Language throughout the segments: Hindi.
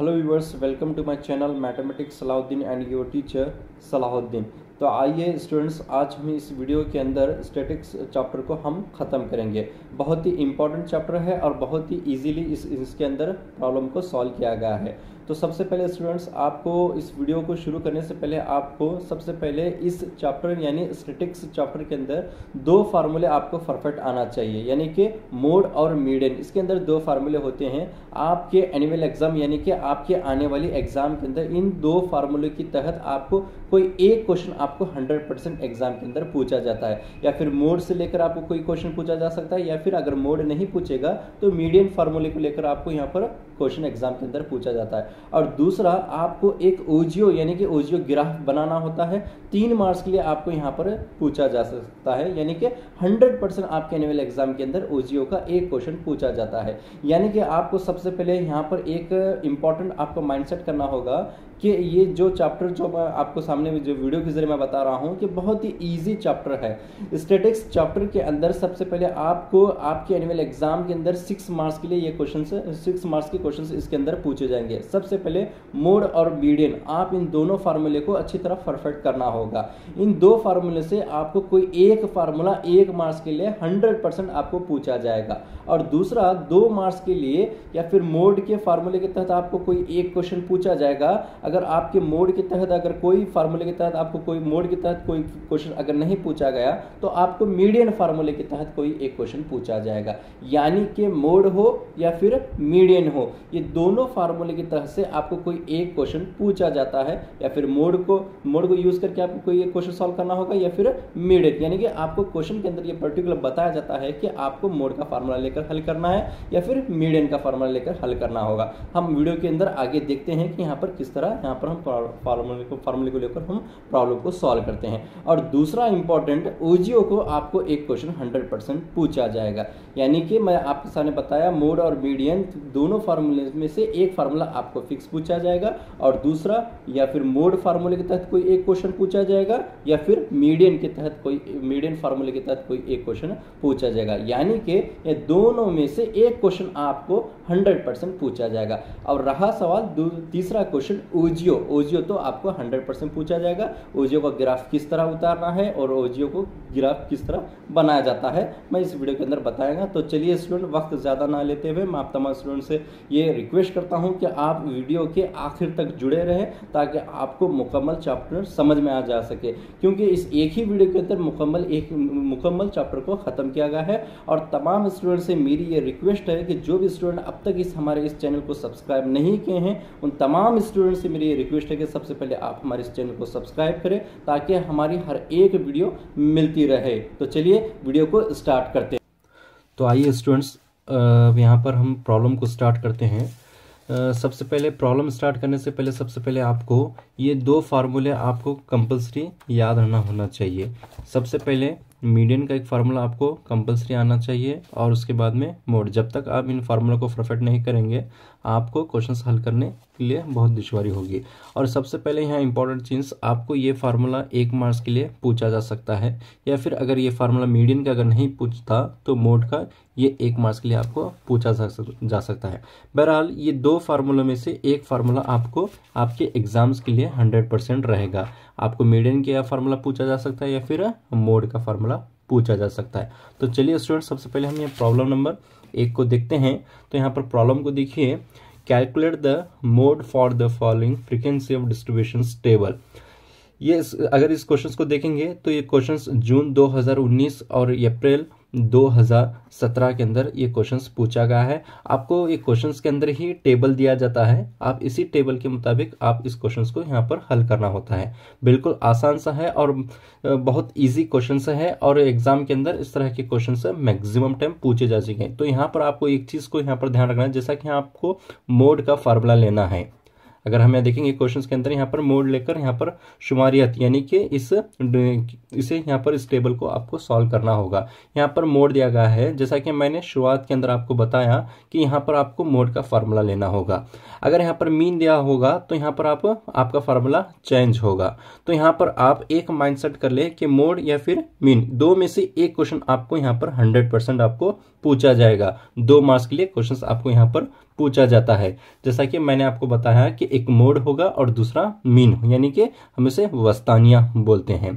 hello viewers welcome to my channel mathematics Salahuddin and your teacher Salahuddin तो आइए स्टूडेंट्स आज हम इस वीडियो के अंदर स्टैटिक्स चैप्टर को हम ख़त्म करेंगे बहुत ही इंपॉर्टेंट चैप्टर है और बहुत ही इजीली इस इसके अंदर प्रॉब्लम को सॉल्व किया गया है तो सबसे पहले स्टूडेंट्स आपको इस वीडियो को शुरू करने से पहले आपको सबसे पहले इस चैप्टर यानी स्टेटिक्स चैप्टर के अंदर दो फार्मूले आपको परफेक्ट आना चाहिए यानी कि मोड और मीडियन इसके अंदर दो फार्मूले होते हैं आपके एनुअल एग्ज़ाम यानी कि आपके आने वाली एग्ज़ाम के अंदर इन दो फार्मूले के तहत आपको कोई एक क्वेश्चन आपको 100 परसेंट एग्जाम के अंदर पूछा जाता है या फिर मोड से लेकर आपको कोई क्वेश्चन पूछा जा सकता है या फिर अगर मोड नहीं पूछेगा तो मीडियम फार्मूले को लेकर आपको यहाँ पर क्वेश्चन एग्जाम के अंदर पूछा जाता है और दूसरा आपको एक ओजियो यानी कि ओजियो ग्राफ बनाना होता है तीन मार्क्स के लिए आपको यहाँ पर पूछा जा सकता है यानी कि 100 परसेंट आपके एनुअल एग्जाम के अंदर ओजीओ का एक क्वेश्चन पूछा जाता है यानी कि आपको सबसे पहले यहाँ पर एक इंपॉर्टेंट आपको माइंडसेट करना होगा कि ये जो चैप्टर जो आपको सामने जो वीडियो के जरिए मैं बता रहा हूँ कि बहुत ही ईजी चैप्टर है स्टेटिक्स चैप्टर के अंदर सबसे पहले आपको आपके एनुअल एग्जाम के अंदर सिक्स मार्क्स के लिए ये क्वेश्चन सिक्स मार्क्स के क्वेश्चन इसके अंदर पूछे जाएंगे सबसे पहले मोड और मीडियन आप इन दोनों फार्मूले को अच्छी तरह परफेक्ट करना होगा होगा इन दो फार्मूले से आपको कोई एक फार्मूला एक मार्क्स के लिए 100 परसेंट आपको पूछा जाएगा और दूसरा दो मार्क्स के लिए या फिर मोड के फार्मूले के तहत आपको कोई एक क्वेश्चन पूछा जाएगा अगर आपके मोड के तहत अगर कोई फार्मूले के तहत आपको कोई मोड के तहत कोई क्वेश्चन अगर नहीं पूछा गया तो आपको मीडियन फार्मूले के तहत कोई एक क्वेश्चन पूछा जाएगा यानी कि मोड हो या फिर मीडियन हो ये दोनों फार्मूले के तहत से आपको कोई एक क्वेश्चन पूछा जाता है या फिर मोड को मोड को यूज़ करके आप आपको ये क्वेश्चन सॉल्व करना होगा या फिर मिड एट यानी कि आपको क्वेश्चन के अंदर ये पर्टिकुलर बताया जाता है कि आपको मोड का फार्मूला लेकर हल करना है या फिर मिड एन का फार्मूला लेकर हल करना होगा हम वीडियो के अंदर आगे देखते हैं कि यहाँ पर किस तरह यहाँ पर हम फार्मूले को फार्मूले को लेकर हम प्रॉब्लम को सॉल्व करते हैं और दूसरा इंपॉर्टेंट ओजीओ को आपको एक क्वेश्चन हंड्रेड पूछा जाएगा यानी कि मैं आपके सामने बताया मोड और मीडियन दोनों फार्मूले में से एक फार्मूला आपको फिक्स पूछा जाएगा और दूसरा या फिर मोड फार्मूले के तहत कोई एक क्वेश्चन पूछा पूछा जाएगा या फिर मीडियन के तहत कोई मीडियन फार्मूले के तहत कोई एक क्वेश्चन पूछा जाएगा यानी कि ये दोनों में से एक क्वेश्चन आपको 100 परसेंट पूछा जाएगा और रहा सवाल तीसरा क्वेश्चन ओजियो ओजियो तो आपको 100 परसेंट पूछा जाएगा ओजियो का ग्राफ किस तरह उतारना है और ओजियो को ग्राफ किस तरह बनाया जाता है मैं इस वीडियो के अंदर बताएगा तो चलिए स्टूडेंट वक्त ज़्यादा ना लेते हुए मैं आप तमाम स्टूडेंट से ये रिक्वेस्ट करता हूँ कि आप वीडियो के आखिर तक जुड़े रहें ताकि आपको मुकम्मल चैप्टर समझ में आ जाए जा सके क्योंकि इस एक ही वीडियो के अंदर मुकम्मल एक मुकम्मल चैप्टर को ख़त्म किया गया है और तमाम स्टूडेंट से मेरी ये रिक्वेस्ट है कि जो भी स्टूडेंट अब तक इस हमारे इस चैनल को सब्सक्राइब नहीं किए हैं उन तमाम स्टूडेंट से मेरी ये रिक्वेस्ट है कि सबसे पहले आप हमारे इस चैनल को सब्सक्राइब करें ताकि हमारी हर एक वीडियो मिलती रहे तो चलिए वीडियो को स्टार्ट करते हैं तो आइए स्टूडेंट्स यहाँ पर हम प्रॉब्लम को स्टार्ट करते हैं सबसे पहले प्रॉब्लम स्टार्ट करने से पहले सबसे पहले आपको ये दो फार्मूले आपको कंपलसरी याद रहना होना चाहिए सबसे पहले मीडियन का एक फार्मूला आपको कंपलसरी आना चाहिए और उसके बाद में मोड जब तक आप इन फार्मूला को परफेक्ट नहीं करेंगे आपको क्वेश्चन हल करने के लिए बहुत दुशारी होगी और सबसे पहले यहाँ इंपॉर्टेंट चीज़ आपको ये फार्मूला एक मार्क्स के लिए पूछा जा सकता है या फिर अगर ये फार्मूला मीडियन का अगर नहीं पूछता तो मोड का ये एक मार्क्स के लिए आपको पूछा जा सकता है बहरहाल ये दो फार्मूलों में से एक फार्मूला आपको आपके एग्जाम्स के लिए हंड्रेड परसेंट रहेगा आपको मीडियन का फार्मूला पूछा जा सकता है या फिर मोड का फार्मूला पूछा जा सकता है तो चलिए स्टूडेंट सबसे पहले हम ये प्रॉब्लम नंबर एक को देखते हैं तो यहाँ पर प्रॉब्लम को देखिए calculate the mode for the following frequency of distribution table ये अगर इस क्वेश्चन को देखेंगे तो ये क्वेश्चन जून 2019 और अप्रैल 2017 के अंदर ये क्वेश्चंस पूछा गया है आपको ये क्वेश्चंस के अंदर ही टेबल दिया जाता है आप इसी टेबल के मुताबिक आप इस क्वेश्चंस को यहाँ पर हल करना होता है बिल्कुल आसान सा है और बहुत इजी क्वेश्चंस है और एग्जाम के अंदर इस तरह के क्वेश्चन मैक्सिमम टाइम पूछे जा सकें तो यहाँ पर आपको एक चीज़ को यहाँ पर ध्यान रखना है जैसा कि आपको मोड का फार्मूला लेना है अगर हम यहाँ देखेंगे क्वेश्चन के अंदर यहाँ पर मोड लेकर यहाँ पर शुमारियत यानी कि इस इसे यहाँ पर इस टेबल को आपको सॉल्व करना होगा यहाँ पर मोड दिया गया है जैसा कि मैंने शुरुआत के अंदर आपको बताया कि यहाँ पर आपको मोड का फार्मूला लेना होगा अगर यहाँ पर मीन दिया होगा तो यहाँ पर आप आपका फार्मूला चेंज होगा तो यहाँ पर आप एक माइंड कर ले कि मोड या फिर मीन दो में से एक क्वेश्चन आपको यहाँ पर हंड्रेड आपको पूछा जाएगा दो मार्क्स के लिए क्वेश्चन आपको यहाँ पर पूछा जाता है जैसा कि मैंने आपको बताया कि एक मोड होगा और दूसरा मीन यानी कि हम इसे वस्तानिया बोलते हैं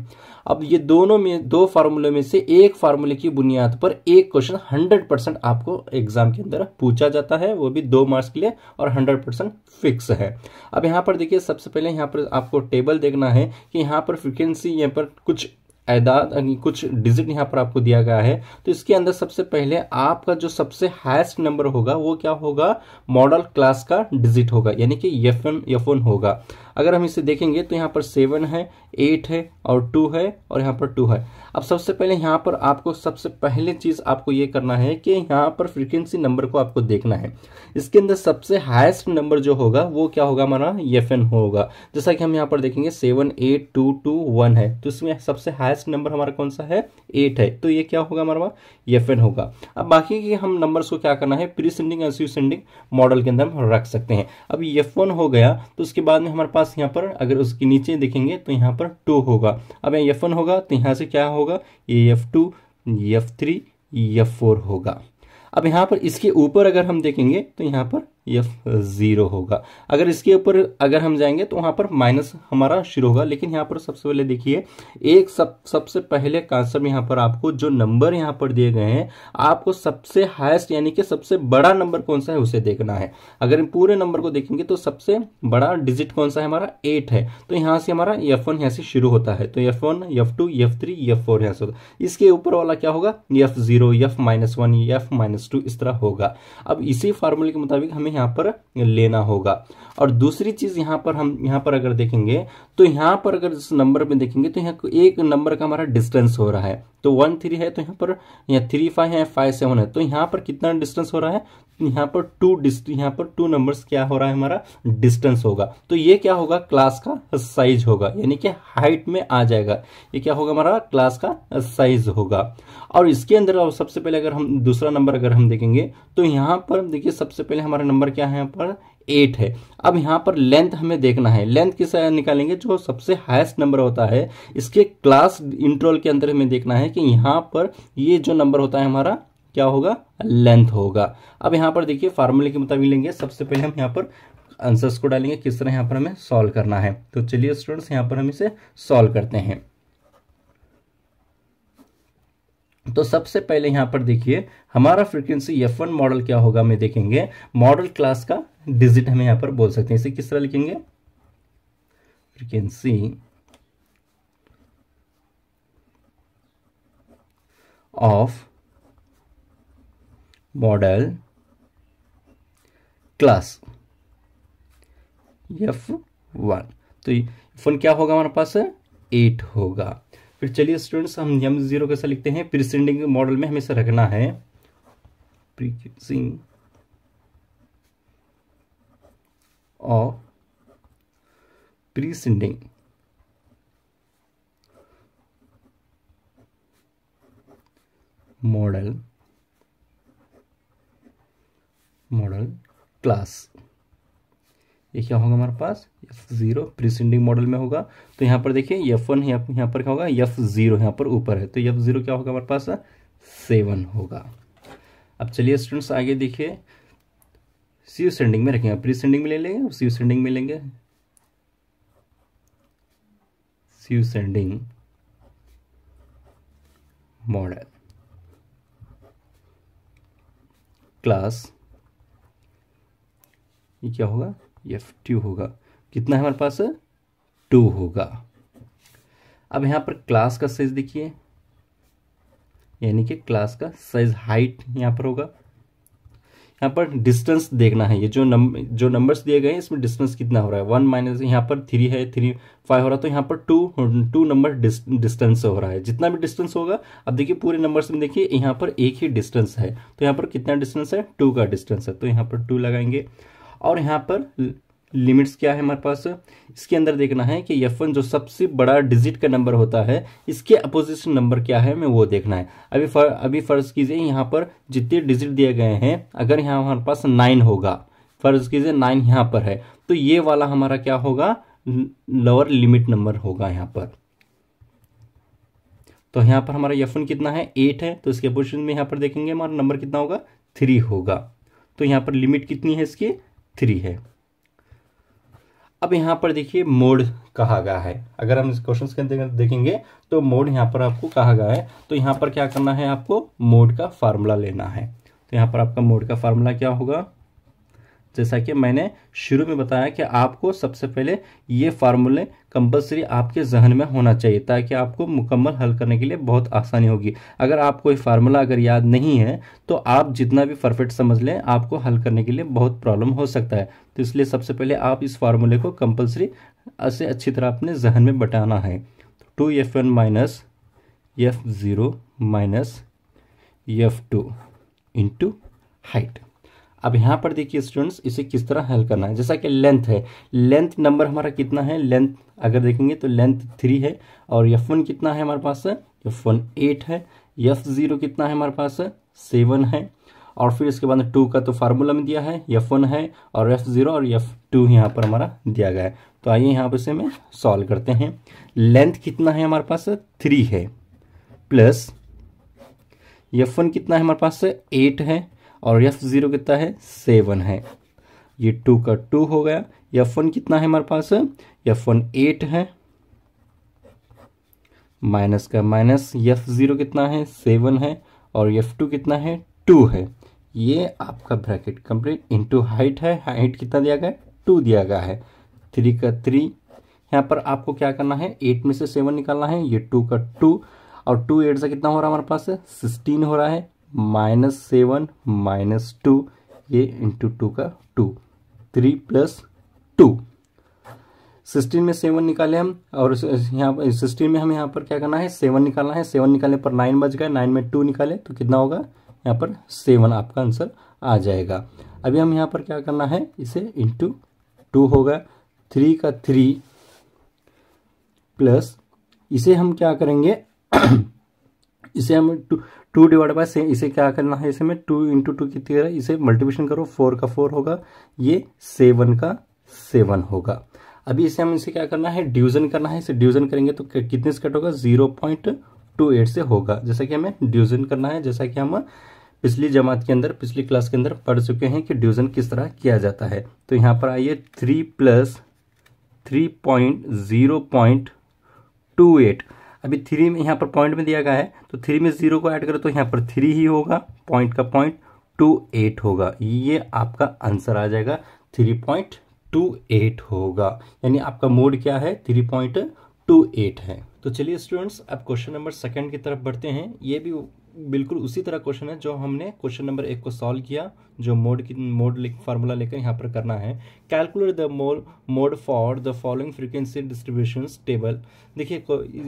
अब ये दोनों में दो फार्मूले में से एक फार्मूले की बुनियाद पर एक क्वेश्चन 100 परसेंट आपको एग्जाम के अंदर पूछा जाता है वो भी दो मार्क्स के लिए और 100 परसेंट फिक्स है अब यहाँ पर देखिए सबसे पहले यहाँ पर आपको टेबल देखना है कि यहाँ पर फ्रिक्वेंसी यहाँ पर कुछ एदाद कुछ डिजिट यहाँ पर आपको दिया गया है तो इसके अंदर सबसे पहले आपका जो सबसे हाईएस्ट नंबर होगा वो क्या होगा मॉडल क्लास का डिजिट होगा यानी कि एफ एम एफ वन होगा अगर हम इसे देखेंगे तो यहाँ पर सेवन है एट है और टू है और यहाँ पर टू है अब सबसे पहले यहाँ पर आपको सबसे पहले चीज़ आपको ये करना है कि यहाँ पर फ्रीक्वेंसी नंबर को आपको देखना है इसके अंदर सबसे हाइस्ट नंबर जो होगा वो क्या होगा हमारा एफ होगा जैसा कि हम यहाँ पर देखेंगे seven eight two two one है तो इसमें सबसे हाइस्ट नंबर हमारा कौन सा है एट है तो ये क्या होगा हमारा एफ होगा अब बाकी के हम नंबर्स को क्या करना है प्री सेंडिंग एंड मॉडल के अंदर हम रख सकते हैं अब एफ हो गया तो उसके बाद में हमारे पास पास यहाँ पर अगर उसके नीचे देखेंगे तो यहाँ पर टू होगा अब यहाँ यफ होगा तो यहाँ से क्या होगा ये F two F three F four होगा अब यहाँ पर इसके ऊपर अगर हम देखेंगे तो यहाँ पर एफ ज़ीरो होगा अगर इसके ऊपर अगर हम जाएंगे तो वहां पर माइनस हमारा शुरू होगा लेकिन यहाँ पर सबसे पहले देखिए एक सब सबसे पहले कांसेप्ट यहाँ पर आपको जो नंबर यहाँ पर दिए गए हैं आपको सबसे हाईएस्ट यानी कि सबसे बड़ा नंबर कौन सा है उसे देखना है अगर हम पूरे नंबर को देखेंगे तो सबसे बड़ा डिजिट कौन सा है हमारा एट है तो यहाँ से हमारा एफ वन यहाँ से शुरू होता है तो F one F two F three F four यहाँ से इसके ऊपर वाला क्या होगा F zero F minus one F minus two इस तरह होगा अब इसी फार्मूले के मुताबिक हमें यहाँ पर लेना होगा और दूसरी चीज यहाँ पर हम यहाँ पर अगर देखेंगे तो यहाँ पर अगर जिस नंबर में देखेंगे तो यहाँ एक नंबर का हमारा डिस्टेंस हो रहा है तो वन थ्री है तो यहाँ पर यहाँ थ्री फाइव है फाइव सेवन है तो यहाँ पर कितना डिस्टेंस हो रहा है यहाँ पर टू डिस्ट यहाँ पर टू नंबर्स क्या हो रहा है हमारा डिस्टेंस होगा तो ये क्या होगा क्लास का साइज होगा यानी कि हाइट में आ जाएगा ये क्या होगा हमारा क्लास का साइज होगा और इसके अंदर सबसे पहले अगर हम दूसरा नंबर अगर हम देखेंगे तो यहाँ पर देखिए सबसे पहले हमारा नंबर क्या है यहाँ पर एट है अब यहाँ पर लेंथ हमें देखना है लेंथ किस निकालेंगे जो सबसे हाईएस्ट नंबर होता है इसके क्लास इंट्रोल के अंदर हमें देखना है कि यहाँ पर ये जो नंबर होता है हमारा क्या होगा लेंथ होगा अब यहाँ पर देखिए फार्मूले के मुताबिक लेंगे सबसे पहले हम यहाँ पर आंसर्स को डालेंगे किस तरह यहाँ पर हमें सॉल्व करना है तो चलिए स्टूडेंट्स यहाँ पर हम इसे सॉल्व करते हैं तो सबसे पहले यहाँ पर देखिए हमारा फ्रीक्वेंसी एफ वन मॉडल क्या होगा हमें देखेंगे मॉडल क्लास का डिजिट हमें यहाँ पर बोल सकते हैं इसे किस तरह लिखेंगे frequency of modal class F one तो फोन क्या होगा हमारे पास एट होगा फिर चलिए स्टूडेंट्स हम यम जीरो कैसा लिखते हैं प्रिसेंडिंग मॉडल में हमेशा रखना है प्रीसिंग और प्रीसेंडिंग मॉडल मॉडल क्लास ये क्या होगा हमारे पास एफ जीरो प्रीसेंडिंग मॉडल में होगा तो यहाँ पर देखिए एफ वन यहाँ पर क्या होगा एफ जीरो यहाँ पर ऊपर है तो एफ जीरो क्या होगा हमारे पास सेवन होगा अब चलिए स्टूडेंट्स आगे देखिए सी सेंडिंग में रखेंगे प्री सेंडिंग में ले लेंगे सी सेंडिंग में लेंगे सी सेंडिंग मॉडल क्लास ये क्या होगा एफ टू होगा कितना है हमारे पास टू होगा अब यहाँ पर क्लास का साइज देखिए यानी कि क्लास का साइज हाइट यहाँ पर होगा यहाँ पर डिस्टेंस देखना है ये जो नंबर जो नंबर्स दिए गए हैं इसमें डिस्टेंस कितना हो रहा है वन माइनस यहाँ पर थ्री है थ्री फाइव हो रहा है तो यहाँ पर टू टू नंबर डिस्टेंस हो रहा है जितना भी डिस्टेंस होगा अब देखिए पूरे नंबर्स में देखिए यहाँ पर एक ही डिस्टेंस है तो यहाँ पर कितना डिस्टेंस है टू का डिस्टेंस है तो यहाँ पर टू लगाएंगे और यहाँ पर लिमिट्स क्या है हमारे पास इसके अंदर देखना है कि यफन जो सबसे बड़ा डिजिट का नंबर होता है इसके अपोजिशन नंबर क्या है हमें वो देखना है अभी फर, अभी फर्ज कीजिए यहाँ पर जितने डिजिट दिए गए हैं अगर यहाँ हमारे पास नाइन होगा फर्ज कीजिए नाइन यहाँ पर है तो ये वाला हमारा क्या होगा लोअर लिमिट नंबर होगा यहाँ पर तो यहाँ पर हमारा यफन कितना है एट है तो इसके अपोजिशन में यहाँ पर देखेंगे हमारा नंबर कितना होगा थ्री होगा तो यहाँ पर लिमिट कितनी है इसकी थ्री है अब यहाँ पर देखिए मोड कहा गया है अगर हम इस क्वेश्चन के अंदर देखेंगे तो मोड यहाँ पर आपको कहा गया है तो यहाँ पर क्या करना है आपको मोड का फार्मूला लेना है तो यहाँ पर आपका मोड का फार्मूला क्या होगा जैसा कि मैंने शुरू में बताया कि आपको सबसे पहले ये फार्मूले कंपलसरी आपके जहन में होना चाहिए ताकि आपको मुकम्मल हल करने के लिए बहुत आसानी होगी अगर आपको ये फार्मूला अगर याद नहीं है तो आप जितना भी परफेक्ट समझ लें आपको हल करने के लिए बहुत प्रॉब्लम हो सकता है तो इसलिए सबसे पहले आप इस फार्मूले को कंपलसरी से अच्छी तरह अपने जहन में बटाना है two F one minus F zero minus F two into height अब यहाँ पर देखिए स्टूडेंट्स इसे किस तरह हल करना है जैसा कि लेंथ है लेंथ नंबर हमारा कितना है लेंथ अगर देखेंगे तो लेंथ थ्री है और यफ वन कितना है हमारे पास यफ वन एट है यफ जीरो कितना है हमारे पास सेवन है और फिर इसके बाद टू का तो फार्मूला में दिया है यफ वन है और यफ जीरो और यफ टू यहाँ पर हमारा दिया गया है तो आइए यहाँ पर इसे हमें सॉल्व करते हैं लेंथ कितना है हमारे पास थ्री है प्लस यफ वन कितना है हमारे पास एट है और यफ ज़ीरो कितना है सेवन है ये टू का टू हो गया यफ वन कितना है हमारे पास यफ वन एट है माइनस का माइनस यफ ज़ीरो कितना है सेवन है और यफ टू कितना है टू है ये आपका ब्रैकेट कंप्लीट इनटू हाइट है हाइट कितना दिया गया है टू दिया गया है थ्री का थ्री यहाँ पर आपको क्या करना है एट में से सेवन निकालना है ये टू का टू और टू एट से कितना हो रहा है हमारे पास सिक्सटीन हो रहा है माइनस सेवन माइनस टू ये इंटू टू का two three plus two sixteen में सेवन निकाले हम और यहाँ पर सिक्सटीन में हम यहाँ पर क्या करना है सेवन निकालना है सेवन निकालने पर नाइन बज गए नाइन में टू निकाले तो कितना होगा यहाँ पर सेवन आपका आंसर आ जाएगा अभी हम यहाँ पर क्या करना है इसे इंटू टू होगा थ्री का थ्री प्लस इसे हम क्या करेंगे इसे हमें टू टू डिवाइड बाय इसे क्या करना है इसे में टू इंटू टू कितनी तेरह इसे मल्टीप्लिकेशन करो फोर का फोर होगा ये सेवन का सेवन होगा अभी इसे हम इसे क्या करना है डिवीजन करना है इसे डिवीजन करेंगे तो कितने से कट होगा जीरो पॉइंट टू एट से होगा जैसा कि हमें डिवीजन करना है जैसा कि हम पिछली जमात के अंदर पिछली क्लास के अंदर पढ़ चुके हैं कि डिवीजन किस तरह किया जाता है तो यहाँ पर आइए three plus three point zero point two eight अभी थ्री में यहाँ पर पॉइंट में दिया गया है तो थ्री में जीरो को ऐड करो तो यहाँ पर थ्री ही होगा पॉइंट का पॉइंट टू एट होगा ये आपका आंसर आ जाएगा थ्री पॉइंट टू एट होगा यानी आपका मोड क्या है थ्री पॉइंट टू एट है तो चलिए स्टूडेंट्स अब क्वेश्चन नंबर सेकेंड की तरफ बढ़ते हैं ये भी बिल्कुल उसी तरह क्वेश्चन है जो हमने क्वेश्चन नंबर एक को सॉल्व किया जो मोड की मोड फार्मूला लेकर यहाँ पर करना है calculate the mode mode for the following frequency distribution table देखिए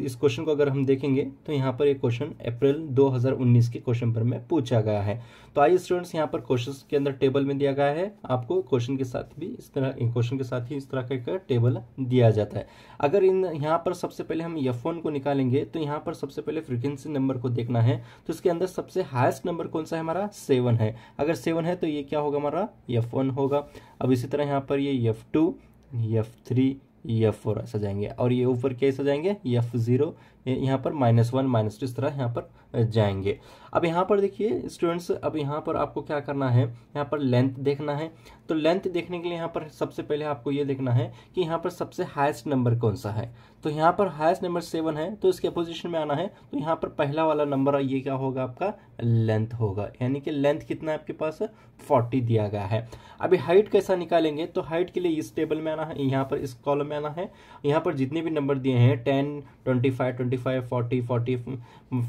इस क्वेश्चन को अगर हम देखेंगे तो यहाँ पर ये क्वेश्चन अप्रैल 2019 के क्वेश्चन पर में पूछा गया है तो आइए स्टूडेंट्स यहाँ पर क्वेश्चन के अंदर टेबल में दिया गया है आपको क्वेश्चन के साथ भी इस तरह क्वेश्चन के साथ ही इस तरह का एक टेबल दिया जाता है अगर इन यहाँ पर सबसे पहले हम यफोन को निकालेंगे तो यहाँ पर सबसे पहले फ्रीक्वेंसी नंबर को देखना है तो इसके अंदर सबसे हाइस्ट नंबर कौन सा है हमारा सेवन है अगर सेवन है है तो ये क्या होगा हमारा यफ वन होगा अब इसी तरह यहाँ पर ये F two F three F four ऐसा जाएंगे और ये ऊपर कैसे जाएंगे यफ ज़ीरो यहाँ पर माइनस वन माइनस टू इस तरह यहाँ पर जाएंगे अब यहाँ पर देखिए स्टूडेंट्स अब यहाँ पर आपको क्या करना है यहाँ पर लेंथ देखना है तो लेंथ देखने के लिए यहाँ पर सबसे पहले आपको ये देखना है कि यहाँ पर सबसे हाईएस्ट नंबर कौन सा है तो यहाँ पर हाईएस्ट नंबर सेवन है तो इसके अपोजिशन में आना है तो यहाँ पर पहला वाला नंबर ये क्या होगा आपका लेंथ होगा यानी कि लेंथ कितना है आपके पास फोर्टी दिया गया है अभी हाइट कैसा निकालेंगे तो हाइट के लिए इस टेबल में आना है यहाँ पर इस कॉलम में आना है यहाँ पर जितने भी नंबर दिए हैं ten twenty five twenty thirty five forty forty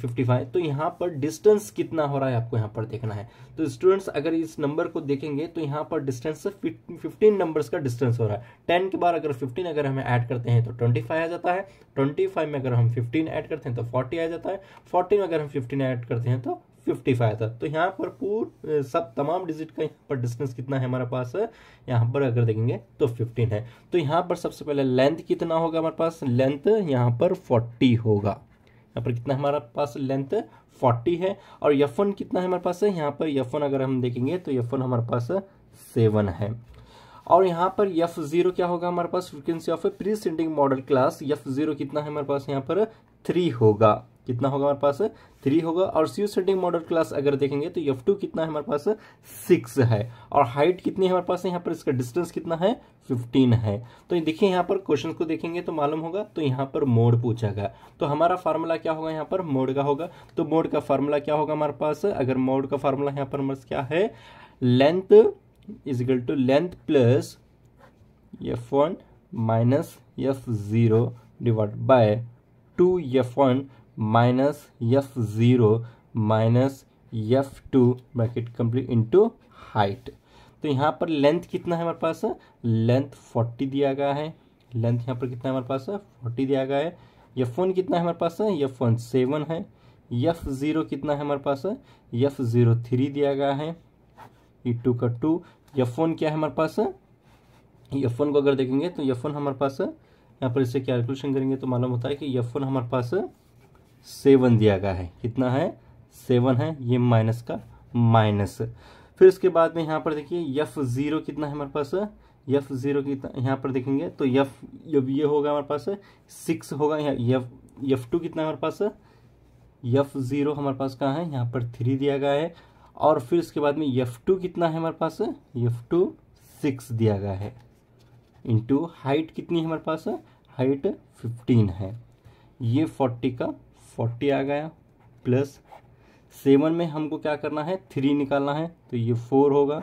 fifty five तो यहाँ पर डिस्टेंस कितना हो रहा है आपको यहाँ पर देखना है तो स्टूडेंट्स अगर इस नंबर को देखेंगे तो यहाँ पर डिस्टेंस फिफ्टीन नंबर्स का डिस्टेंस हो रहा है टेन के बाद अगर फिफ्टीन अगर हम ऐड करते हैं तो ट्वेंटी फाइव आ जाता है ट्वेंटी फाइव में अगर हम फिफ्टीन ऐड करते हैं तो फोर्टी आ जाता है फोर्टी में अगर हम फिफ्टीन ऐड करते हैं तो फिफ्टी फाइव था तो यहाँ पर पूर सब तमाम डिजिट का यहाँ पर डिस्टेंस कितना है हमारे पास यहाँ पर अगर देखेंगे तो फिफ्टीन है तो यहाँ पर सबसे पहले लेंथ कितना होगा हमारे पास लेंथ यहाँ पर फोर्टी होगा यहाँ पर कितना हमारे पास लेंथ फोर्टी है और यफन कितना है हमारे पास यहाँ पर यफन अगर हम देखेंगे तो यफन हमारे पास सेवन है और यहाँ पर यफ जीरो क्या होगा हमारे पास frequency of a preceding modal class F zero कितना है हमारे पास यहाँ पर थ्री होगा कितना होगा हमारे पास थ्री होगा और सी सेटिंग मॉडल क्लास अगर देखेंगे तो एफ टू कितना है हमारे पास सिक्स है और हाइट कितनी है हमारे पास यहाँ पर इसका डिस्टेंस कितना है फिफ्टीन है तो देखिए यहाँ पर क्वेश्चन को देखेंगे तो मालूम होगा तो यहाँ पर मोड पूछा गया तो हमारा फार्मूला क्या होगा यहाँ पर मोड का होगा तो मोड का फार्मूला क्या होगा हमारे पास अगर मोड का फार्मूला यहाँ पर हमारे क्या है length equal to length plus F one minus F zero divide by two F one minus F zero minus F two bracket complete into height तो यहाँ पर लेंथ कितना है हमारे पास लेंथ फोर्टी दिया गया है लेंथ यहाँ पर कितना है हमारे पास फोर्टी दिया गया है यफ वन कितना है हमारे पास यफ वन सेवन है यफ ज़ीरो कितना है हमारे पास यफ ज़ीरो थ्री दिया गया है ई e टू का टू यफ वन क्या है हमारे पास यफ वन को अगर देखेंगे तो यफ वन हमारे पास यहाँ पर इससे कैलकुलेशन करेंगे तो मालूम होता है कि यफ वन हमारे पास सेवन दिया गया है कितना है सेवन है ये माइनस का माइनस फिर उसके बाद में यहाँ पर देखिए यफ ज़ीरो कितना है हमारे पास यफ ज़ीरो कितना यहाँ पर देखेंगे तो यफ जब ये होगा हमारे पास सिक्स होगा यहाँ यफ यफ टू कितना हमारे पास यफ ज़ीरो हमारे पास कहाँ है यहाँ पर थ्री दिया गया है और फिर उसके बाद में यफ टू कितना है हमारे पास यफ टू सिक्स दिया गया है इंटू हाइट कितनी है हमारे पास हाइट फिफ्टीन है ये फोर्टी का फोर्टी आ गया प्लस सेवन में हमको क्या करना है थ्री निकालना है तो ये फोर होगा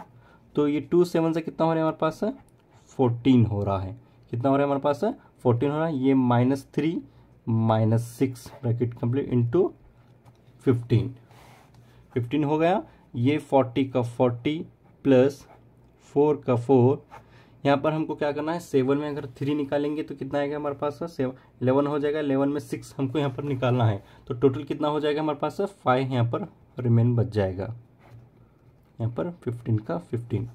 तो ये टू सेवन से कितना हो रहा है हमारे पास फोर्टीन हो रहा है कितना हो रहा है हमारे पास फोर्टीन हो रहा है ये minus three minus six bracket complete into fifteen fifteen हो गया ये फोर्टी का फोर्टी प्लस फोर का फोर यहाँ पर हमको क्या करना है सेवन में अगर थ्री निकालेंगे तो कितना आएगा हमारे पास सेवन इलेवन हो जाएगा इलेवन में सिक्स हमको यहाँ पर निकालना है तो टोटल कितना हो जाएगा हमारे पास फाइव यहाँ पर रिमेन बच जाएगा यहाँ पर फिफ्टीन का फिफ्टीन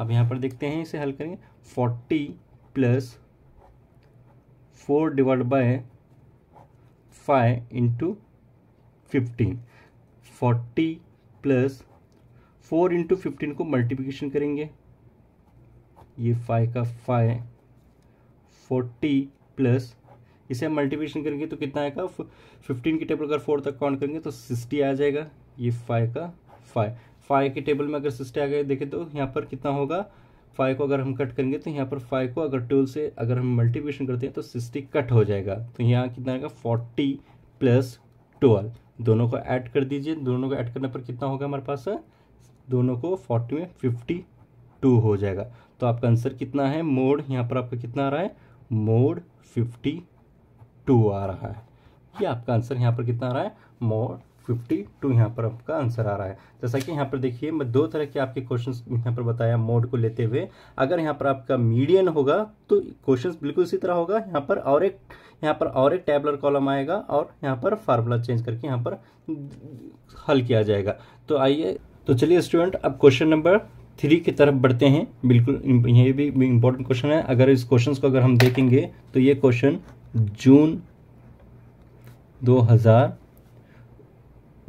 अब यहाँ पर देखते हैं इसे हल करेंगे forty plus four divide by five into fifteen forty plus four into fifteen को मल्टीप्लिकेशन करेंगे ये फाइव का फाइव फोर्टी प्लस इसे हम मल्टीप्लिकेशन करेंगे तो कितना आएगा फिफ्टीन की टेबल अगर फोर तक काउंट करेंगे तो सिक्सटी आ जाएगा ये फाइव का फाइव फाइव के टेबल में अगर सिक्सटी आ गए देखें तो यहाँ पर कितना होगा फाइव को अगर हम कट करेंगे तो यहाँ पर फाइव को अगर ट्वेल्व से अगर हम मल्टीप्लिकेशन करते हैं तो सिक्सटी कट हो जाएगा तो यहाँ कितना आएगा फोर्टी प्लस ट्वेल्व दोनों को ऐड कर दीजिए दोनों को ऐड करने पर कितना होगा हमारे पास दोनों को फोर्टी में फिफ्टी टू हो जाएगा तो आपका आंसर कितना है मोड यहाँ पर आपका कितना आ रहा है मोड फिफ्टी टू आ रहा है ये आपका आंसर यहाँ पर कितना आ रहा है मोड फिफ्टी टू यहाँ पर आपका आंसर आ रहा है जैसा कि यहाँ पर देखिए मैं दो तरह के आपके क्वेश्चन यहाँ पर बताया मोड को लेते हुए अगर यहाँ पर आपका मीडियन होगा तो क्वेश्चन बिल्कुल इसी तरह होगा यहाँ पर और एक यहाँ पर और एक टेबलर कॉलम आएगा और यहाँ पर फार्मूला चेंज करके यहाँ पर हल किया जाएगा तो आइए तो चलिए स्टूडेंट अब क्वेश्चन नंबर थ्री की तरफ बढ़ते हैं बिल्कुल ये भी इम्पोर्टेंट क्वेश्चन है अगर इस क्वेश्चन को अगर हम देखेंगे तो ये क्वेश्चन जून 2000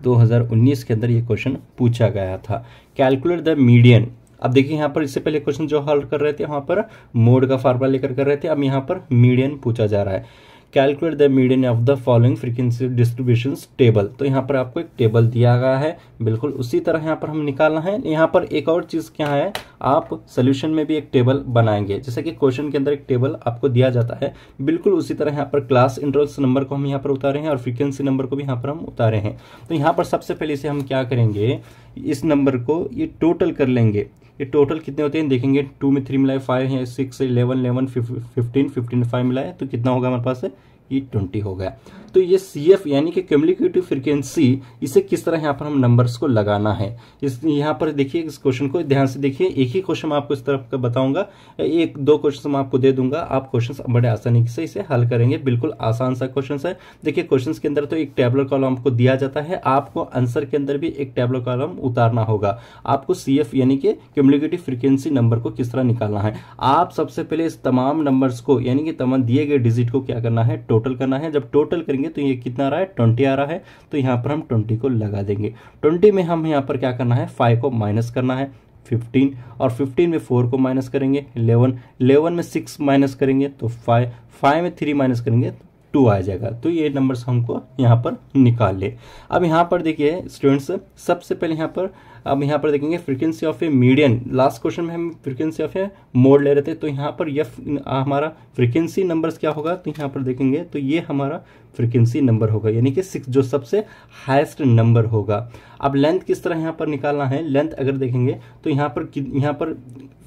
2019 के अंदर ये क्वेश्चन पूछा गया था कैलकुलेट द मीडियन अब देखिए यहाँ पर इससे पहले क्वेश्चन जो हल कर रहे थे वहाँ पर मोड का फार्मूला लेकर कर रहे थे अब यहाँ पर मीडियन पूछा जा रहा है calculate the median of the following frequency distribution table तो यहाँ पर आपको एक टेबल दिया गया है बिल्कुल उसी तरह यहाँ पर हम निकालना है यहाँ पर एक और चीज़ क्या है आप सोल्यूशन में भी एक टेबल बनाएंगे जैसे कि क्वेश्चन के अंदर एक टेबल आपको दिया जाता है बिल्कुल उसी तरह यहाँ पर क्लास इंटरवल्स नंबर को हम यहाँ पर उतारे हैं और फ्रीक्वेंसी नंबर को भी यहाँ पर हम उतारे हैं तो यहाँ पर सबसे पहले इसे हम क्या करेंगे इस नंबर को ये टोटल कर लेंगे ये टोटल कितने होते हैं देखेंगे टू में थ्री मिलाए फाइव है six eleven eleven fifteen fifteen five मिलाए तो कितना होगा हमारे पास ये ट्वेंटी हो गया तो ये सी एफ यानी कि कम्युनिकेटिव फ्रिक्वेंसी इसे किस तरह यहाँ पर हम नंबर्स को लगाना है इस यहाँ पर देखिए इस क्वेश्चन को ध्यान से देखिए एक ही क्वेश्चन आपको इस तरफ का बताऊंगा एक दो क्वेश्चन मैं आपको दे दूंगा आप क्वेश्चन बड़े आसानी से इसे हल करेंगे बिल्कुल आसान सा क्वेश्चन है देखिए क्वेश्चन के अंदर तो एक टेबलर कॉलम आपको दिया जाता है आपको आंसर के अंदर भी एक टेबलर कॉलम उतारना होगा आपको सी एफ यानी कि कम्युनिकेटिव फ्रिक्वेंसी नंबर को किस तरह निकालना है आप सबसे पहले इस तमाम नंबर्स को यानी कि तमाम दिए गए डिजिट को क्या करना है टोटल करना है जब टोटल करेंगे करेंगे तो ये कितना आ रहा है ट्वेंटी आ रहा है तो यहाँ पर हम ट्वेंटी को लगा देंगे ट्वेंटी में हम यहाँ पर क्या करना है फाइव को माइनस करना है फिफ्टीन और फिफ्टीन में फोर को माइनस करेंगे इलेवन इलेवन में सिक्स माइनस करेंगे तो फाइव फाइव में थ्री माइनस करेंगे तो टू आ जाएगा तो ये नंबर हमको यहाँ पर निकाल ले अब यहाँ पर देखिए स्टूडेंट्स सबसे पहले यहाँ पर अब यहाँ पर देखेंगे frequency of a median last question में हम फ्रीक्वेंसी ऑफ ए मोड ले रहे थे तो यहाँ पर यह हमारा फ्रीक्वेंसी नंबर्स क्या होगा तो यहाँ पर देखेंगे तो ये हमारा फ्रीक्वेंसी नंबर होगा यानी कि सिक्स जो सबसे हाईएस्ट नंबर होगा अब लेंथ किस तरह यहाँ पर निकालना है लेंथ अगर देखेंगे तो यहाँ पर यहाँ पर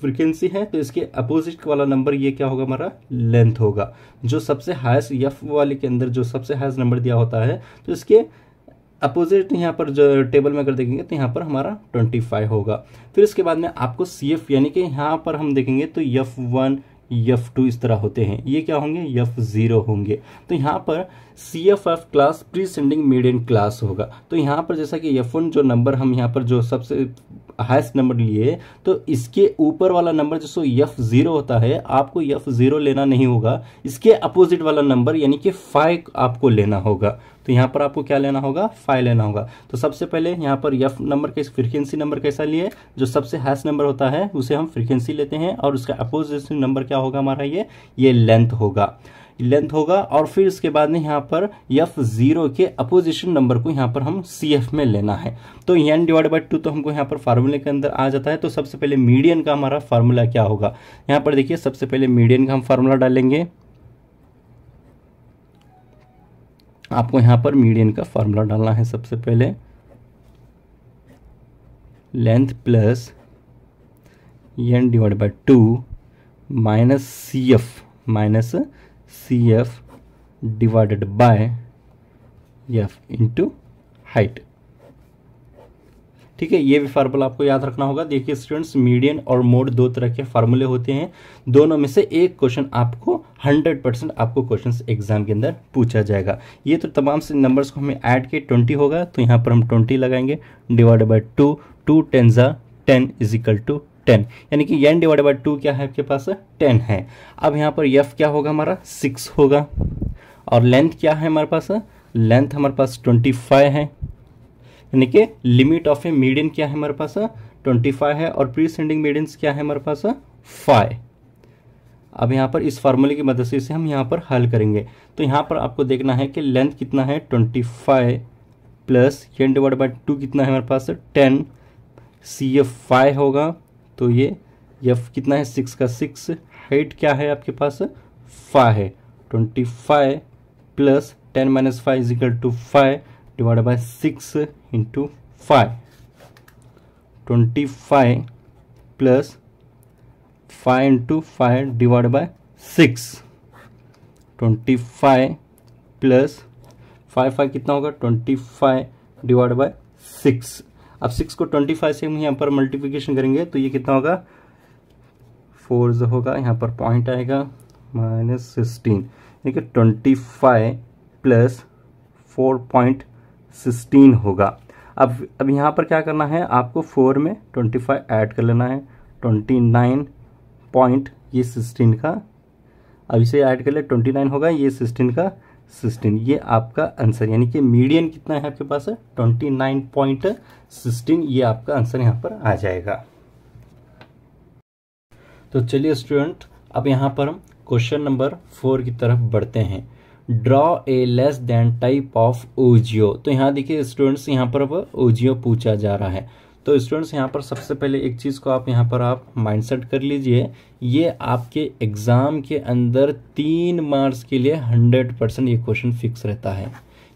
फ्रिक्वेंसी है तो इसके अपोजिट वाला नंबर ये क्या होगा हमारा लेंथ होगा जो सबसे हाईएस्ट यफ वाले के अंदर जो सबसे हाईएस्ट नंबर दिया होता है तो इसके अपोजिट यहाँ पर जो टेबल में अगर देखेंगे तो यहाँ पर हमारा 25 होगा फिर इसके बाद में आपको सी एफ यानी कि यहाँ पर हम देखेंगे तो यफ वन यफ टू इस तरह होते हैं ये क्या होंगे यफ ज़ीरो होंगे तो यहाँ पर C F F class preceding median class होगा तो यहाँ पर जैसा कि यफ वन जो नंबर हम यहाँ पर जो सबसे हाइस्ट नंबर लिए तो इसके ऊपर वाला नंबर जो सो यफ ज़ीरो होता है आपको यफ ज़ीरो लेना नहीं होगा इसके अपोजिट वाला नंबर यानी कि फाइव आपको लेना होगा तो यहाँ पर आपको क्या लेना होगा फाइव लेना होगा तो सबसे पहले यहाँ पर यफ नंबर के फ्रिक्वेंसी नंबर कैसा लिए जो सबसे हाइस्ट नंबर होता है उसे हम फ्रिक्वेंसी लेते हैं और उसका अपोजिट नंबर क्या होगा हमारा ये ये लेंथ होगा लेंथ होगा और फिर इसके बाद में यहाँ पर एफ जीरो के अपोजिशन नंबर को यहाँ पर हम सी एफ में लेना है तो एन डिवाइड बाई टू तो हमको यहाँ पर फार्मूले के अंदर आ जाता है तो सबसे पहले मीडियन का हमारा फार्मूला क्या होगा यहाँ पर देखिए सबसे पहले मीडियन का हम फार्मूला डालेंगे आपको यहाँ पर मीडियन का फार्मूला डालना है सबसे पहले length plus N divide by two minus C F minus C F divided by F into height ठीक है ये भी फार्मूला आपको याद रखना होगा देखिए स्टूडेंट्स मीडियन और मोड दो तरह के फार्मूले होते हैं दोनों में से एक क्वेश्चन आपको 100 परसेंट आपको क्वेश्चन एग्जाम के अंदर पूछा जाएगा ये तो तमाम से नंबर्स को हमें ऐड के 20 होगा तो यहाँ पर हम 20 लगाएंगे divide by two two ten ज़ा टेन इजिकल टू टेन यानी कि एन डिवाइड बाई टू क्या है आपके पास टेन है अब यहाँ पर यफ क्या होगा हमारा सिक्स होगा और लेंथ क्या है हमारे पास लेंथ हमारे पास ट्वेंटी फाइव है यानी कि लिमिट ऑफ ए मीडियन क्या है हमारे पास ट्वेंटी फाइव है और प्री सेंडिंग मीडियंस क्या है हमारे पास फाइव अब यहाँ पर इस फार्मूले की मदद से इसे हम यहाँ पर हल करेंगे तो यहाँ पर आपको देखना है कि लेंथ कितना है twenty five plus N divide by two कितना है हमारे पास टेन सी एफ फाइव होगा तो ये यफ कितना है सिक्स का सिक्स हाइट क्या है आपके पास फाइव है twenty five plus ten minus five equal to five divide by six into five twenty five plus five into five divide by six twenty five plus five five कितना होगा twenty five divide by six अब सिक्स को ट्वेंटी फाइव से हम यहाँ पर मल्टीप्लीकेशन करेंगे तो ये कितना होगा फोर होगा यहाँ पर पॉइंट आएगा माइनस सिक्सटीन यानी कि twenty five plus four point sixteen होगा अब अब यहाँ पर क्या करना है आपको फोर में ट्वेंटी फाइव ऐड कर लेना है ट्वेंटी नाइन पॉइंट ये सिक्सटीन का अब इसे ऐड कर ले ट्वेंटी नाइन होगा ये सिक्सटीन का सिक्सटीन ये आपका आंसर यानी कि मीडियन कितना है आपके पास ट्वेंटी नाइन पॉइंट सिक्सटीन ये आपका आंसर यहाँ पर आ जाएगा तो चलिए स्टूडेंट अब यहाँ पर हम क्वेश्चन नंबर फोर की तरफ बढ़ते हैं draw a less than type of ogive तो यहाँ देखिए स्टूडेंट्स यहाँ पर अब ओजियो पूछा जा रहा है तो स्टूडेंट्स यहाँ पर सबसे पहले एक चीज़ को आप यहाँ पर आप माइंडसेट कर लीजिए ये आपके एग्ज़ाम के अंदर तीन मार्क्स के लिए हंड्रेड परसेंट ये क्वेश्चन फिक्स रहता है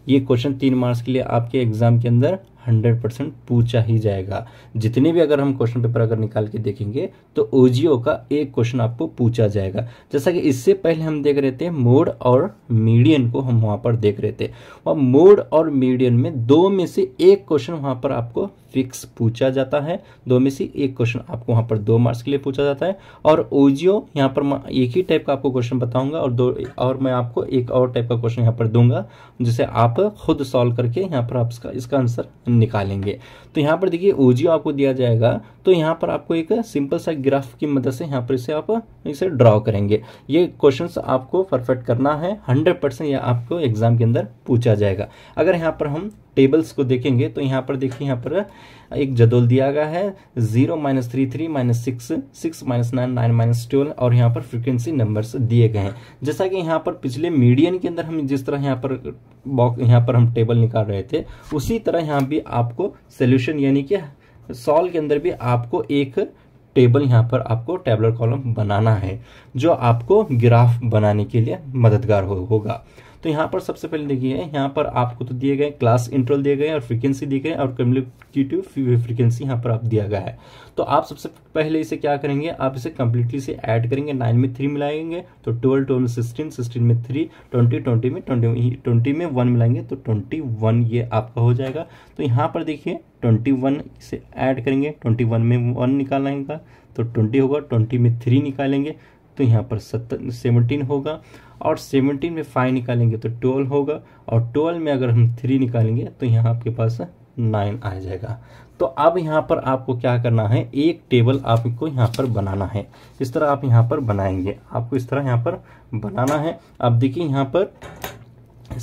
ये क्वेश्चन तीन मार्क्स के लिए आपके एग्ज़ाम के अंदर हंड्रेड परसेंट पूछा ही जाएगा जितने भी अगर हम क्वेश्चन पेपर अगर निकाल के देखेंगे तो ओजीओ का एक क्वेश्चन आपको पूछा जाएगा जैसा कि इससे पहले हम देख रहे थे मोड और मीडियन को हम वहाँ पर देख रहे थे और मोड और मीडियन में दो में से एक क्वेश्चन वहाँ पर आपको फिक्स पूछा जाता है दो में से एक क्वेश्चन आपको वहां पर दो मार्क्स के लिए पूछा जाता है और ओजियो यहाँ पर एक ही टाइप का आपको क्वेश्चन बताऊंगा और दो और मैं आपको एक और टाइप का क्वेश्चन यहाँ पर दूंगा जिसे आप खुद सॉल्व करके यहाँ पर आप इसका इसका आंसर निकालेंगे तो यहाँ पर देखिए ओजियो आपको दिया जाएगा तो यहाँ पर आपको एक सिंपल सा ग्राफ की मदद से यहाँ पर इसे आप इसे ड्रॉ करेंगे ये क्वेश्चन आपको परफेक्ट करना है हंड्रेड परसेंट आपको एग्जाम के अंदर पूछा जाएगा अगर यहाँ पर हम टेबल्स को देखेंगे तो यहाँ पर देखिए यहाँ पर एक जदोल दिया गया है zero minus three three minus six six minus nine nine minus twelve और यहाँ पर फ्रीक्वेंसी नंबर्स दिए गए हैं जैसा कि यहाँ पर पिछले मीडियन के अंदर हम जिस तरह यहाँ पर बॉक्स यहाँ पर हम टेबल निकाल रहे थे उसी तरह यहाँ भी आपको सोल्यूशन यानी कि सॉल्व के अंदर भी आपको एक टेबल यहाँ पर आपको टेबलर कॉलम बनाना है जो आपको ग्राफ बनाने के लिए मददगार होगा हो, तो यहाँ पर सबसे पहले देखिए यहाँ पर आपको तो दिए गए क्लास इंटरवल दिए गए और फ्रीक्वेंसी दिए गए और कम्युनिकेटिव फ्रीक्वेंसी यहाँ पर आप दिया गया है तो आप सबसे पहले इसे क्या करेंगे आप इसे कंप्लीटली से ऐड करेंगे नाइन में थ्री मिलाएंगे तो ट्वेल्व ट्वेल्व में सिक्सटीन सिक्सटीन में थ्री ट्वेंटी ट्वेंटी में ट्वेंटी ट्वेंटी में वन मिलाएंगे तो ट्वेंटी वन ये आपका हो जाएगा तो यहाँ पर देखिए ट्वेंटी वन इसे ऐड करेंगे ट्वेंटी वन में वन निकालेंगे तो ट्वेंटी होगा ट्वेंटी में थ्री निकालेंगे तो यहाँ पर सत्तर सेवनटीन होगा और 17 में फाइव निकालेंगे तो ट्वेल्व होगा और ट्वेल्व में अगर हम थ्री निकालेंगे तो यहाँ आपके पास नाइन आ जाएगा तो अब यहाँ पर आपको क्या करना है एक टेबल आपको यहाँ पर बनाना है इस तरह आप यहाँ पर बनाएंगे आपको इस तरह यहाँ पर बनाना है अब देखिए यहाँ पर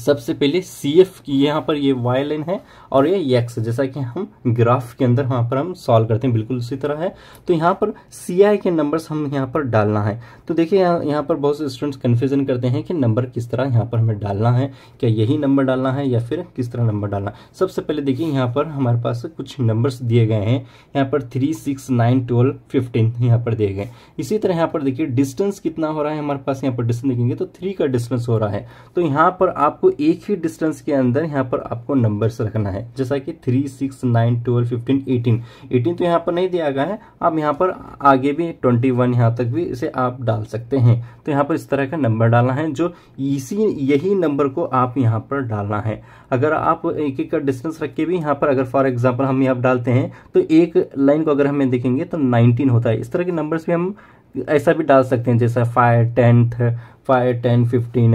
सबसे पहले सी एफ की यहाँ पर ये वाई लाइन है और ये एक्स जैसा कि हम ग्राफ के अंदर वहाँ पर हम सॉल्व करते हैं बिल्कुल उसी तरह है तो यहाँ पर सी आई के नंबर्स हम यहाँ पर डालना है तो देखिए यहाँ यहाँ पर बहुत से स्टूडेंट्स कन्फ्यूजन करते हैं कि नंबर किस तरह यहाँ पर हमें डालना है क्या यही नंबर डालना है या फिर किस तरह नंबर डालना है सबसे पहले देखिए यहाँ पर हमारे पास कुछ नंबर्स दिए गए हैं यहाँ पर three six nine twelve fifteen यहाँ पर दिए गए इसी तरह यहाँ पर देखिए डिस्टेंस कितना हो रहा है हमारे पास यहाँ पर डिस्टेंस देखेंगे तो थ्री का डिस्टेंस हो रहा है तो यहाँ पर आपको आपको एक ही डिस्टेंस के अंदर यहाँ पर आपको नंबर्स रखना है जैसा कि three six nine twelve fifteen eighteen eighteen तो यहाँ पर नहीं दिया गया है आप यहाँ पर आगे भी ट्वेंटी वन यहाँ तक भी इसे आप डाल सकते हैं तो यहाँ पर इस तरह का नंबर डालना है जो इसी यही नंबर को आप यहाँ पर डालना है अगर आप एक एक का डिस्टेंस रख के भी यहाँ पर अगर फॉर एग्जाम्पल हम यहाँ डालते हैं तो एक लाइन को अगर हमें देखेंगे तो नाइनटीन होता है इस तरह के नंबर्स भी हम ऐसा भी डाल सकते हैं जैसा five tenth five ten fifteen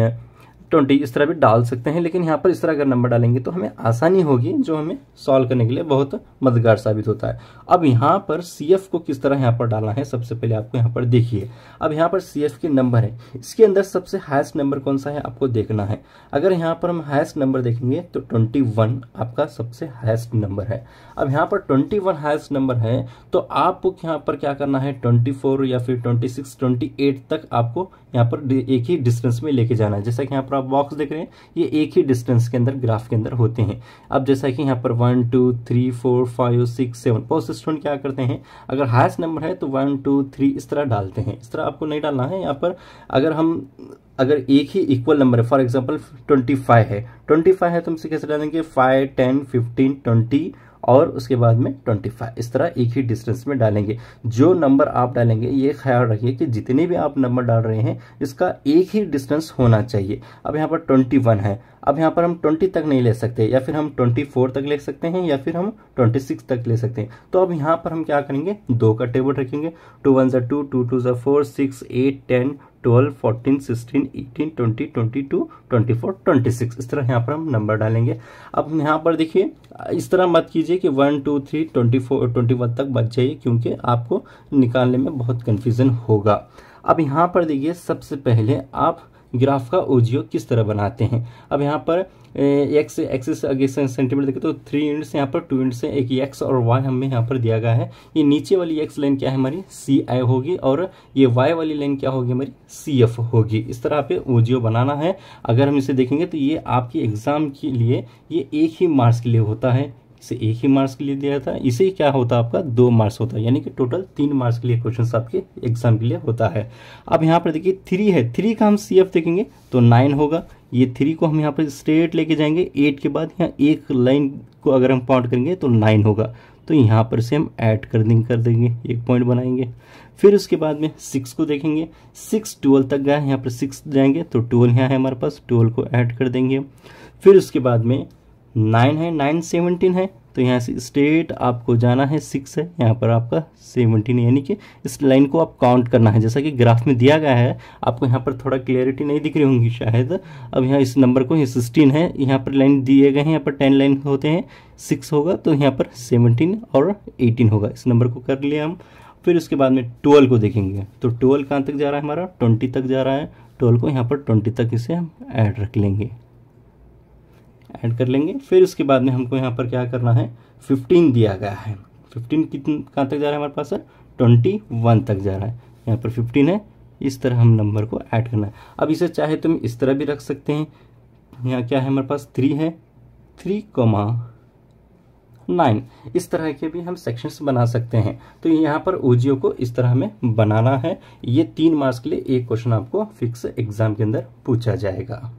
twenty इस तरह भी डाल सकते हैं लेकिन यहाँ पर इस तरह अगर नंबर डालेंगे तो हमें आसानी होगी जो हमें सॉल्व करने के लिए बहुत मददगार साबित होता है अब यहाँ पर सी एफ को किस तरह यहाँ पर डालना है सबसे पहले आपको यहाँ पर देखिए अब यहाँ पर सी एफ के नंबर है इसके अंदर सबसे हाइस्ट नंबर कौन सा है आपको देखना है अगर यहाँ पर हम हाइस्ट नंबर देखेंगे तो ट्वेंटी वन आपका सबसे हाइस्ट नंबर है अब यहाँ पर ट्वेंटी वन नंबर है तो आपको यहाँ पर क्या करना है ट्वेंटी फोर या फिर ट्वेंटी सिक्स ट्वेंटी एट तक आपको यहाँ पर एक ही डिस्टेंस में लेके जाना है जैसा कि यहाँ पर आप बॉक्स देख रहे हैं ये एक ही डिस्टेंस के अंदर ग्राफ के अंदर होते हैं अब जैसा कि यहाँ पर one two three four five six seven post student क्या करते हैं अगर हाइस्ट नंबर है तो वन टू थ्री इस तरह डालते हैं इस तरह आपको नहीं डालना है यहाँ पर अगर हम अगर एक ही इक्वल नंबर है फॉर एग्जाम्पल ट्वेंटी फाइव है ट्वेंटी फाइव है तो हम इसे कैसे डालेंगे फाइव टेन फिफ्टीन ट्वेंटी और उसके बाद में ट्वेंटी फाइव इस तरह एक ही डिस्टेंस में डालेंगे जो नंबर आप डालेंगे ये ख्याल रखिए कि जितने भी आप नंबर डाल रहे हैं इसका एक ही डिस्टेंस होना चाहिए अब यहाँ पर ट्वेंटी वन है अब यहाँ पर हम ट्वेंटी तक नहीं ले सकते या फिर हम ट्वेंटी फोर तक ले सकते हैं या फिर हम ट्वेंटी सिक्स तक ले सकते हैं तो अब यहाँ पर हम क्या करेंगे दो का टेबल रखेंगे टू वन ज़ा टू टू टू ज़ा four six eight ten twelve fourteen sixteen eighteen twenty twenty two twenty four twenty six इस तरह यहाँ पर हम नंबर डालेंगे अब यहाँ पर देखिए इस तरह मत कीजिए कि one two three twenty four twenty one तक बच जाइए क्योंकि आपको निकालने में बहुत कन्फ्यूज़न होगा अब यहाँ पर देखिए सबसे पहले आप ग्राफ का ओजियो किस तरह बनाते हैं अब यहाँ पर एक्स एक्सिस अगर सेंटीमीटर देखें तो थ्री यूनिट्स यहाँ पर टू यूनिट्स से एक एक्स और वाई हमें यहाँ पर दिया गया है ये नीचे वाली एक्स लाइन क्या है हमारी सी आई होगी और ये वाई वाली लाइन क्या होगी हमारी सी एफ होगी इस तरह पे ओजियो बनाना है अगर हम इसे देखेंगे तो ये आपके एग्ज़ाम के लिए ये एक ही मार्क्स के लिए होता है इसे एक ही मार्क्स के लिए दिया था इसे क्या होता है आपका दो मार्क्स होता है यानी कि टोटल तीन मार्क्स के लिए क्वेश्चन आपके एग्जाम के लिए होता है अब यहाँ पर देखिए थ्री है थ्री का हम सी एफ देखेंगे तो नाइन होगा ये थ्री को हम यहाँ पर स्ट्रेट लेके जाएंगे एट के बाद यहाँ एक लाइन को अगर हम पॉइंट करेंगे तो नाइन होगा तो यहाँ पर से हम ऐड कर देंगे कर देंगे एक पॉइंट बनाएंगे फिर उसके बाद में सिक्स को देखेंगे सिक्स ट्वेल्व तक गया यहाँ पर सिक्स जाएंगे तो ट्वेल्व यहाँ है हमारे पास ट्वेल्व को ऐड कर देंगे फिर उसके बाद में नाइन है नाइन सेवनटीन है तो यहाँ से स्टेट आपको जाना है सिक्स है यहाँ पर आपका सेवनटीन यानी कि इस लाइन को आप काउंट करना है जैसा कि ग्राफ में दिया गया है आपको यहाँ पर थोड़ा क्लियरिटी नहीं दिख रही होंगी शायद अब यहाँ इस नंबर को सिक्सटीन है यहाँ पर लाइन दिए गए हैं यहाँ पर टेन लाइन होते हैं सिक्स होगा तो यहाँ पर सेवनटीन और एटीन होगा इस नंबर को कर लिया हम फिर उसके बाद में ट्वेल्व को देखेंगे तो ट्वेल्व कहाँ तक जा रहा है हमारा ट्वेंटी तक जा रहा है ट्वेल्व को यहाँ पर ट्वेंटी तक इसे हम ऐड रख लेंगे ऐड कर लेंगे फिर उसके बाद में हमको यहाँ पर क्या करना है फिफ्टीन दिया गया है फिफ्टीन कितन कहाँ तक जा रहा है हमारे पास है ट्वेंटी वन तक जा रहा है यहाँ पर फिफ्टीन है इस तरह हम नंबर को ऐड करना है अब इसे चाहे तुम तो इस तरह भी रख सकते हैं यहाँ क्या है हमारे पास थ्री है थ्री कोमा नाइन इस तरह के भी हम सेक्शंस बना सकते हैं तो यहाँ पर ओजीओ को इस तरह हमें बनाना है ये तीन मार्क्स के लिए एक क्वेश्चन आपको फिक्स एग्जाम के अंदर पूछा जाएगा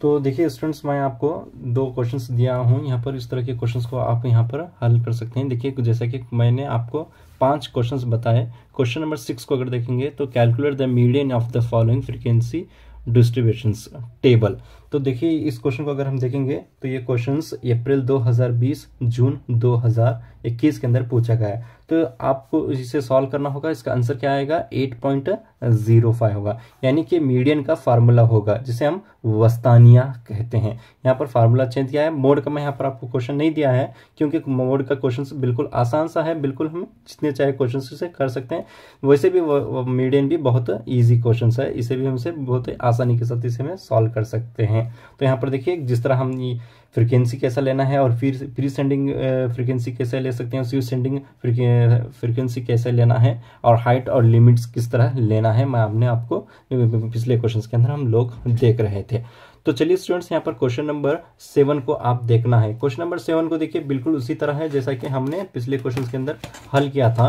तो देखिए स्टूडेंट्स मैं आपको दो क्वेश्चंस दिया हूँ यहाँ पर इस तरह के क्वेश्चंस को आप यहाँ पर हल कर सकते हैं देखिए जैसा कि मैंने आपको पांच क्वेश्चंस बताए क्वेश्चन नंबर सिक्स को अगर देखेंगे तो calculate the median of the following frequency distribution table तो देखिए इस क्वेश्चन को अगर हम देखेंगे तो ये क्वेश्चंस अप्रैल 2020 जून 2021 के अंदर पूछा गया है तो आपको इसे सॉल्व करना होगा इसका आंसर क्या आएगा 8.05 होगा यानी कि मीडियन का फार्मूला होगा जिसे हम वस्तानिया कहते हैं यहाँ पर फार्मूला चेंज किया है मोड का मैं यहाँ पर आपको क्वेश्चन नहीं दिया है क्योंकि मोड का क्वेश्चन बिल्कुल आसान सा है बिल्कुल हम जितने चाहे क्वेश्चन इसे कर सकते हैं वैसे भी मीडियन भी बहुत ईजी क्वेश्चन है इसे भी हमसे बहुत आसानी के साथ इसे हमें सॉल्व कर सकते हैं हैं तो यहाँ पर देखिए जिस तरह हम फ्रीक्वेंसी कैसा लेना है और फिर प्री सेंडिंग फ्रीक्वेंसी कैसे ले सकते हैं सीव सेंडिंग फ्रीक्वेंसी कैसे लेना है और हाइट और लिमिट्स किस तरह लेना है मैं आपने आपको पिछले क्वेश्चन के अंदर हम लोग देख रहे थे तो चलिए स्टूडेंट्स यहाँ पर क्वेश्चन नंबर सेवन को आप देखना है क्वेश्चन नंबर सेवन को देखिए बिल्कुल उसी तरह है जैसा कि हमने पिछले क्वेश्चन के अंदर हल किया था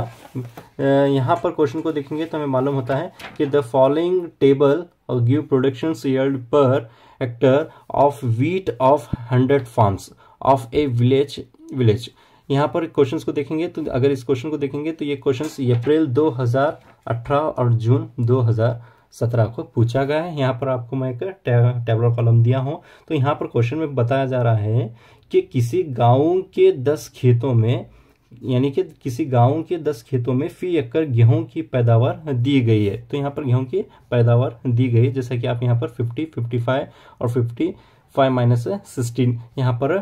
यहाँ पर क्वेश्चन को देखेंगे तो हमें मालूम होता है कि द फॉलोइंग टेबल और give production per hectare of wheat of hundred farms of a village village यहाँ पर क्वेश्चन को देखेंगे तो अगर इस क्वेश्चन को देखेंगे तो ये क्वेश्चन अप्रैल 2018 और जून 2017 को पूछा गया है यहाँ पर आपको मैं एक टेबलर कॉलम दिया हूँ तो यहाँ पर क्वेश्चन में बताया जा रहा है कि किसी गाँव के दस खेतों में यानी कि किसी गांव के दस खेतों में फी एकर गेहूं की पैदावार दी गई है तो यहाँ पर गेहूं की पैदावार दी गई है जैसा कि आप यहाँ पर फिफ्टी फिफ्टी फाइव और फिफ्टी फाइव माइनस सिक्सटीन यहाँ पर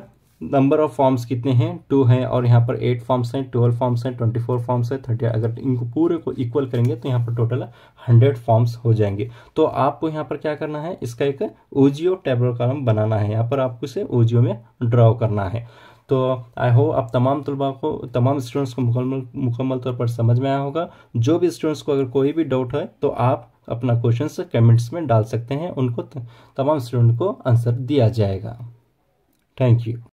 नंबर ऑफ फॉर्म्स कितने हैं टू हैं और यहाँ पर एट फॉर्म्स हैं ट्वेल्व फॉर्म्स हैं ट्वेंटी फोर फॉर्म्स हैं थर्टी अगर इनको पूरे को इक्वल करेंगे तो यहाँ पर टोटल हंड्रेड फॉर्म्स हो जाएंगे तो आपको यहाँ पर क्या करना है इसका एक ओजियो टेबल कॉलम बनाना है यहाँ पर आपको इसे ओजियो में ड्रॉ करना है तो आई होप आप तमाम तलबा को तमाम स्टूडेंट्स को मुकम्मल मुकम्मल तौर पर समझ में आया होगा जो भी स्टूडेंट्स को अगर कोई भी डाउट है तो आप अपना क्वेश्चन कमेंट्स में डाल सकते हैं उनको तमाम स्टूडेंट को आंसर दिया जाएगा थैंक यू